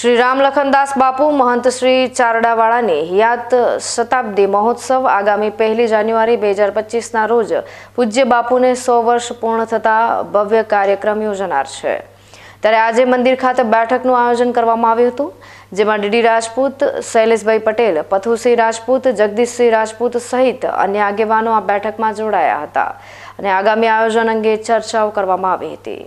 શ્રી રામલખનદાસ બાપુ મહંત શ્રી ચારડાવાળાની યાદ શતાબ્દી મહોત્સવ આગામી પહેલી જાન્યુઆરી બે હજાર પચીસના રોજ પૂજ્ય બાપુને સો વર્ષ પૂર્ણ થતા ભવ્ય કાર્યક્રમ યોજાનાર છે ત્યારે આજે મંદિર ખાતે બેઠકનું આયોજન કરવામાં આવ્યું હતું જેમાં ડીડી રાજપૂત શૈલેષભાઈ પટેલ પથુસિંહ રાજપૂત જગદીશસિંહ રાજપૂત સહિત અન્ય આગેવાનો આ બેઠકમાં જોડાયા હતા અને આગામી આયોજન અંગે ચર્ચાઓ કરવામાં આવી હતી